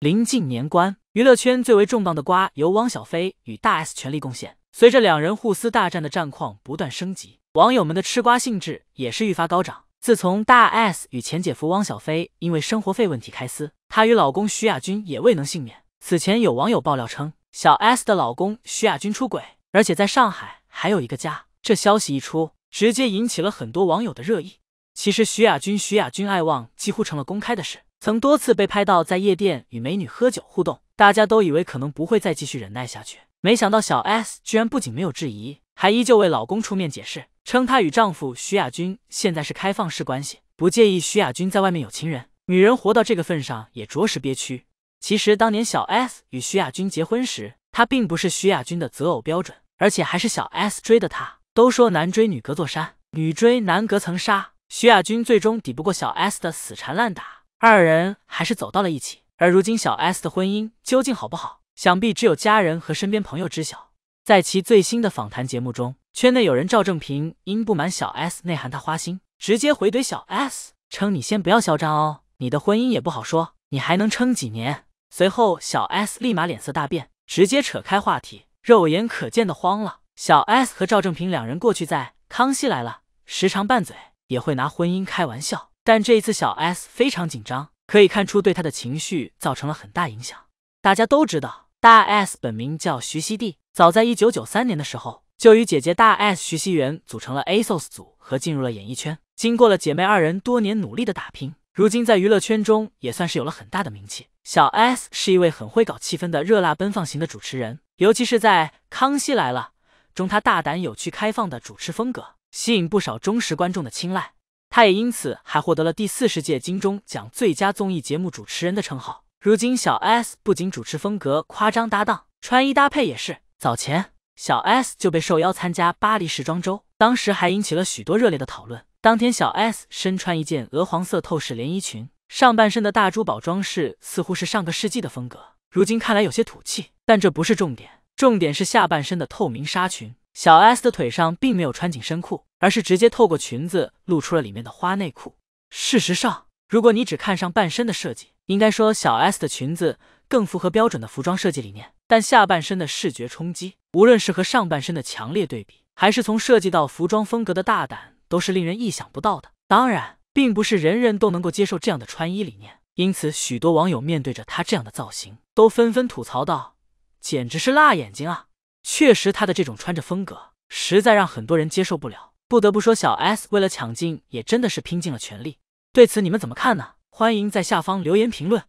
临近年关，娱乐圈最为重磅的瓜由汪小菲与大 S 全力贡献。随着两人互撕大战的战况不断升级，网友们的吃瓜兴致也是愈发高涨。自从大 S 与前姐夫汪小菲因为生活费问题开撕，她与老公徐亚军也未能幸免。此前有网友爆料称，小 S 的老公徐亚军出轨，而且在上海还有一个家。这消息一出，直接引起了很多网友的热议。其实，徐亚军、徐亚军爱望几乎成了公开的事。曾多次被拍到在夜店与美女喝酒互动，大家都以为可能不会再继续忍耐下去，没想到小 S 居然不仅没有质疑，还依旧为老公出面解释，称她与丈夫徐亚军现在是开放式关系，不介意徐亚军在外面有情人。女人活到这个份上也着实憋屈。其实当年小 S 与徐亚军结婚时，她并不是徐亚军的择偶标准，而且还是小 S 追的她。都说男追女隔座山，女追男隔层纱，徐亚军最终抵不过小 S 的死缠烂打。二人还是走到了一起，而如今小 S 的婚姻究竟好不好？想必只有家人和身边朋友知晓。在其最新的访谈节目中，圈内有人赵正平因不满小 S 内涵他花心，直接回怼小 S，称你先不要嚣张哦，你的婚姻也不好说，你还能撑几年？随后小 S 立马脸色大变，直接扯开话题，肉眼可见的慌了。小 S 和赵正平两人过去在《康熙来了》时常拌嘴，也会拿婚姻开玩笑。但这一次，小 S 非常紧张，可以看出对他的情绪造成了很大影响。大家都知道，大 S 本名叫徐熙娣，早在一九九三年的时候，就与姐姐大 S 徐熙媛组成了 ASOS 组合，进入了演艺圈。经过了姐妹二人多年努力的打拼，如今在娱乐圈中也算是有了很大的名气。小 S 是一位很会搞气氛的热辣奔放型的主持人，尤其是在《康熙来了》中，她大胆、有趣、开放的主持风格，吸引不少忠实观众的青睐。他也因此还获得了第四十届金钟奖最佳综艺节目主持人的称号。如今，小 S 不仅主持风格夸张，搭档穿衣搭配也是。早前，小 S 就被受邀参加巴黎时装周，当时还引起了许多热烈的讨论。当天，小 S 身穿一件鹅黄色透视连衣裙，上半身的大珠宝装饰似乎是上个世纪的风格，如今看来有些土气，但这不是重点，重点是下半身的透明纱裙。小 S 的腿上并没有穿紧身裤，而是直接透过裙子露出了里面的花内裤。事实上，如果你只看上半身的设计，应该说小 S 的裙子更符合标准的服装设计理念。但下半身的视觉冲击，无论是和上半身的强烈对比，还是从设计到服装风格的大胆，都是令人意想不到的。当然，并不是人人都能够接受这样的穿衣理念，因此许多网友面对着她这样的造型，都纷纷吐槽道：“简直是辣眼睛啊！”确实，他的这种穿着风格实在让很多人接受不了。不得不说，小 S 为了抢镜也真的是拼尽了全力。对此，你们怎么看呢？欢迎在下方留言评论。